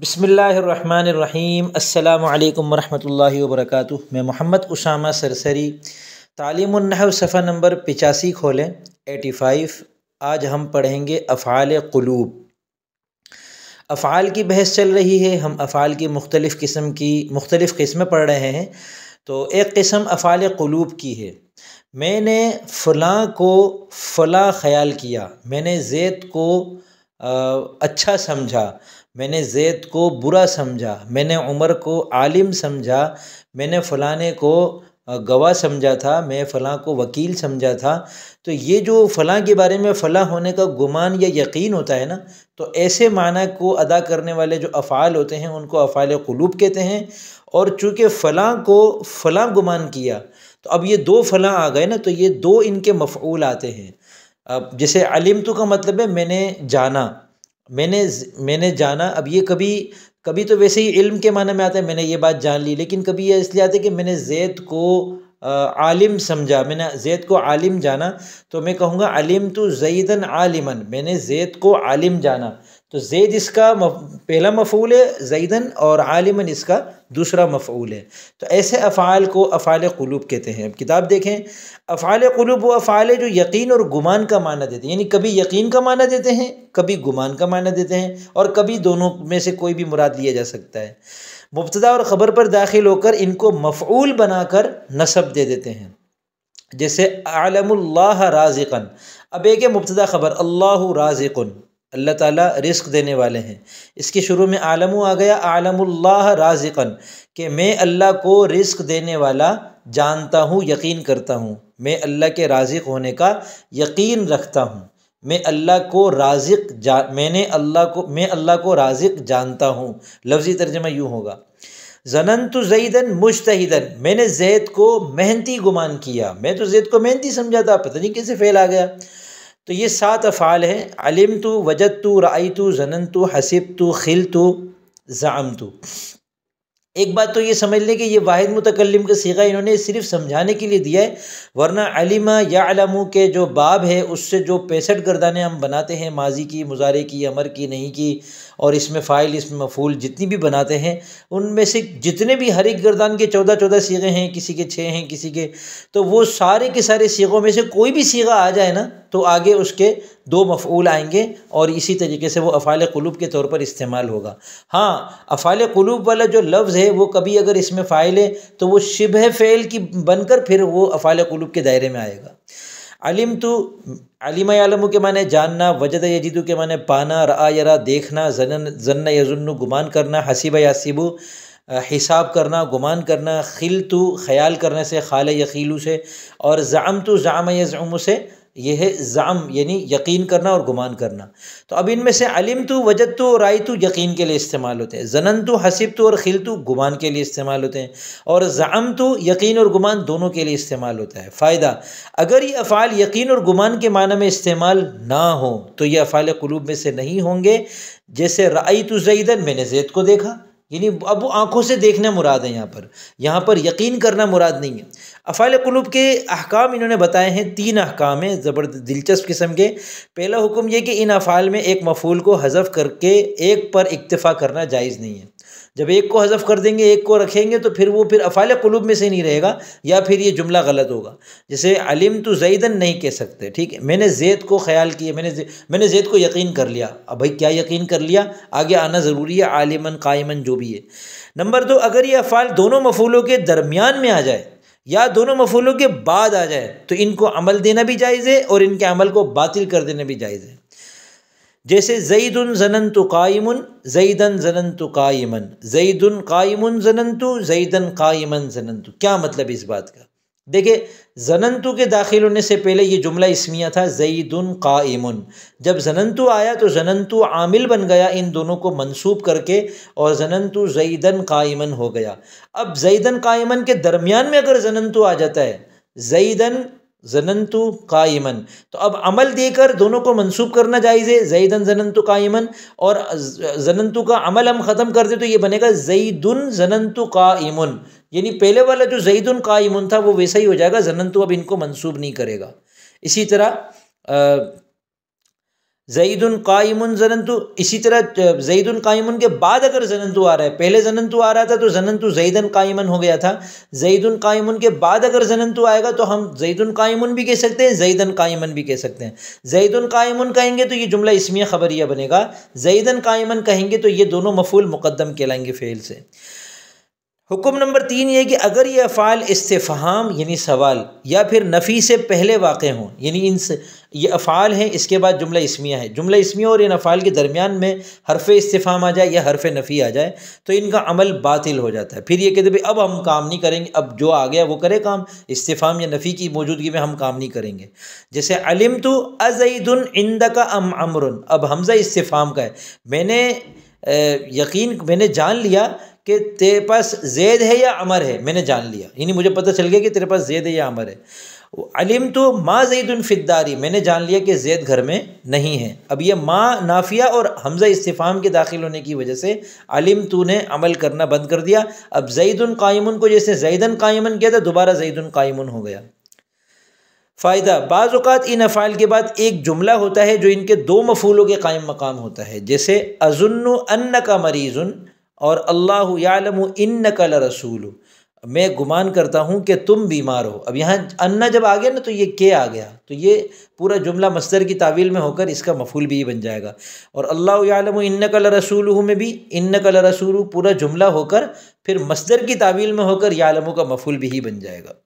बसमीम् अल्लाम वरहमल वर्क मैं मोहम्मद उसामा सरसरी तालीमनहव सफ़ा नंबर पिचासी खोलें एटी फ़ाइव आज हम पढ़ेंगे अफ़ाल क़लूब अफ़ाल की बहस चल रही है हम अफ़ाल की मुख्तलिफ़ किस्म की मुख्तलिफ़ किस्में पढ़ रहे हैं तो एक किस्म अफ़ाल क़लूब की है मैंने फ़लाँ को फलाँ ख़याल किया मैंने ज़ैद को अच्छा समझा मैंने ज़ैद को बुरा समझा मैंने उमर को आलिम समझा मैंने फ़लाने को गवाह समझा था मैं फ़लाँ को वकील समझा था तो ये जो फ़लाँ के बारे में फ़लाँ होने का गुमान या यकीन होता है ना तो ऐसे माना को अदा करने वाले जो अफ़ाल होते हैं उनको अफ़ाल क़लूब कहते हैं और चूँकि फ़लाँ को फ़लाँ गुमान किया तो अब ये दो फ़लाँ आ गए ना तो ये दो इनके मफ़ूल आते हैं जैसे अलिम तो का मतलब है मैंने जाना मैंने मैंने जाना अब ये कभी कभी तो वैसे ही इल्म के माने में आता है मैंने ये बात जान ली लेकिन कभी यह इसलिए आता है कि मैंने जैद को आलिम समझा मैंने जैद को आलिम जाना तो मैं कहूँगा अलिम तो जईदन आलिमन मैंने जैद को आलिम जाना तो ज़ैद इसका पहला मफूल है जैदन और आलिमन इसका दूसरा मफूल है तो ऐसे अफ़ाल को अफ़ाल क़लूब कहते हैं अब किताब देखें अफ़ाल क़लूब वो अफ़ाल है जो यकीन और गुमान का माना देते हैं यानी कभी यकीन का माना देते हैं कभी गुमान का माना देते हैं और कभी दोनों में से कोई भी मुराद लिया जा सकता है मुबतदा और ख़बर पर दाखिल होकर इनको मफूल बनाकर नसब दे देते हैं जैसे आलम्ला राजिकन अब एक मुबतदा ख़बर अल्लाह राजिकन अल्लाह ताला रिस्क देने वाले हैं इसके शुरू में आलम आ गया आलमुल्लाह राजिकन कि मैं अल्लाह को रिस्क देने वाला जानता हूँ यकीन करता हूँ मैं अल्लाह के राजिक होने का यकीन रखता हूँ मैं अल्लाह को राजिक जा मैंने अल्लाह को मैं अल्लाह को राजिक जानता हूँ लफ्ज़ी तर्जमा यूँ होगा जनन तो जईदन मुश्तहिदन मैंने जैद को मेहनती गुमान किया मैं तो जैद को मेहनती समझा था पता नहीं कैसे फेल आ गया तो ये सात अफ़ाल हैं अलिम तो वजत तो राय तो जनन तो हसीब तो खिल तो ज़ाम तो एक बात तो ये समझ लें कि ये वाहिद मुतकलम का सीगा इन्होंने सिर्फ समझाने के लिए दिया है वरना अलिमा या अलमू के जो बाब है उससे जो पैंसठ गर्दाने हम बनाते हैं माजी की मुजारे की अमर की नहीं की और इसमें फ़ाइल इसमें मफूल जितनी भी बनाते हैं उनमें से जितने भी हर एक गर्दान के चौदह चौदह सीगे हैं किसी के छः हैं किसी के तो वो सारे के सारे सीगों में से कोई भी सीगा आ जाए ना तो आगे उसके दो मफूल आएंगे और इसी तरीके से वो अफ़ाल कुलूब के तौर पर इस्तेमाल होगा हाँ अफ़ाल क़लूब वाला जो लफ्ज़ है वो कभी अगर इसमें फ़ाइल है तो वो शिबह फ़ैल की बनकर फिर वो अफ़ाल क़लूब के दायरे में आएगा अलिम तो अलिम आलमू के माने जानना वजद यजीदु के माने पाना रा यरा देखना जन जन्न यजुन्नु गुमान करना हसीब यासिबू हिसाब करना गुमान करना खिल तो ख्याल करने से खाल यकीलु से और ज़ाम तो ज़ाम यज़मू से यह है ज़ाम यानी यकीन करना और गुमान करना तो अब इनमें से अलिम तो वजद तो राय तो यकीन के लिए इस्तेमाल होते हैं जनन तो हसिब तो और खिल तो गुमान के लिए इस्तेमाल होते हैं और ज़ाम तो यकीन और गुमान दोनों के लिए इस्तेमाल होता है फ़ायदा अगर ये अफ़ाल यकीन और गुमान के माना में इस्तेमाल ना हो तो ये अफ़ाल कलूब में से नहीं होंगे जैसे राय तो जईदन मैंने जैद को देखा यानी अब आँखों से देखना मुराद है यहाँ पर यहाँ पर यकीन करना मुराद नहीं है अफ़ाल क़लूब के अहकाम इन्होंने बताए हैं तीन अहकाम हैं ज़बरदस्त दिलचस्प किस्म के पहला हुक्म यह कि इन अफ़ाल में एक मफूल को हज़फ करके एक पर इक्तफ़ा करना जायज़ नहीं है जब एक को हज़फ कर देंगे एक को रखेंगे तो फिर वो फिर अफ़ाल क़लूब में से नहीं रहेगा या फिर ये जुमला गलत होगा जैसे अलिम तो जैदन नहीं कह सकते ठीक है मैंने जैद को ख्याल किया मैंने मैंने जैद को यकीन कर लिया अब भाई क्या यकीन कर लिया आगे आना ज़रूरी है आलिमन कायमन जो भी है नंबर दो अगर ये अफ़ाल दोनों मफूलों के दरमियान में आ जाए या दोनों मफूलों के बाद आ जाए तो इनको अमल देना भी जायज़ है और इनके अमल को बातिल कर देना भी जायज़ है जैसे जईदन जनन तो कायमन जईदन जनन तो कायमन जईदन कायमन जनन तो जईदन कायमन जनन तो क्या मतलब इस बात का देखिए जनंतु के दाखिल होने से पहले ये जुमला इसमिया था जईदन काइमन जब जनंतु आया तो जनंतु आमिल बन गया इन दोनों को मंसूब करके और जनंतु जईदन काइमन हो गया अब जईदन काइमन के दरमियान में अगर जनंतु आ जाता है जईदन जनंतु कायमन तो अब अमल देकर दोनों को मंसूब करना जायज़ है जईदन जनंतु कायमन और जनंतु का अमल हम ख़त्म कर दे तो ये बनेगा जईदन जनंतु कायमन यानी पहले वाला जो जईदन कायमन था वो वैसा ही हो जाएगा जनंतु अब इनको मंसूब नहीं करेगा इसी तरह जईदन कायमन जनंतु इसी तरह जईदन कायमन के बाद अगर जनंतु आ रहा है पहले जनंतु आ रहा था तो जनंतु जईदन कायमन हो गया था जईदन कायमन के बाद अगर जनंतु आएगा तो हम जईदन कायमन भी कह सकते हैं जईदन कायमन भी कह सकते हैं जईदन कायमन कहेंगे तो ये जुमला इसमिया खबरिया बनेगा जईदन कायमन कहेंगे तो ये दोनों मफूल मुकदम कहलाएंगे फ़ेल से हुक्म नंबर तीन ये कि अगर ये अफ़ाल इस्तेफ़ाम यानी सवाल या फिर नफ़ी से पहले वाक़ हों यानी इन ये अफ़ाल हैं इसके बाद जुमला इसमिया है जुमला इसमिया और इन अफ़ाल के दरमियान में हरफ इस्तफ़ाम आ जाए या हरफ नफ़ी आ जाए तो इनका अमल बातिल हो जाता है फिर ये कहते भाई अब हम काम नहीं करेंगे अब जो आ गया वो करे काम इस्तफ़ाम या नफ़ी की मौजूदगी में हम काम नहीं करेंगे जैसे अलिम तो अजैदन इंद का अम अमर अब हमज़ा इस्तफ़ाम का है मैंने यकीन मैंने जान लिया कि तेरे पास जैद है या अमर है मैंने जान लिया यानी मुझे पता चल गया कि तेरे पास जैद है या अमर है अलिम तो माँ जैद मैंने जान लिया कि जैद घर में नहीं है अब ये माँ नाफिया और हमज़ा इस्तीफ़ाम के दाखिल होने की वजह से अलिम तो ने अमल करना बंद कर दिया अब जैदन कायमन को जैसे जैदन कायमन किया था दोबारा जैदन कायमन हो गया फ़ायदा बाज़ात इन अफ़ाइल के बाद एक जुमला होता है जो इनके दो मफूलों के कायम मकाम होता है जैसे अजुन अन्न का मरीज़न और अल्लाह यालम इन कल रसूल मैं गुमान करता हूँ कि तुम बीमार हो अब यहाँ अन्ना जब आ गया ना तो ये के आ गया तो ये पूरा जुमला मस्तर की तावील में होकर इसका मफूल भी बन जाएगा और अल्लाह यालम इन कल रसूल हूँ में भी इन कल रसूल पूरा जुमला होकर फिर मस्तर की तावील में होकर यालमों का मफूल भी बन जाएगा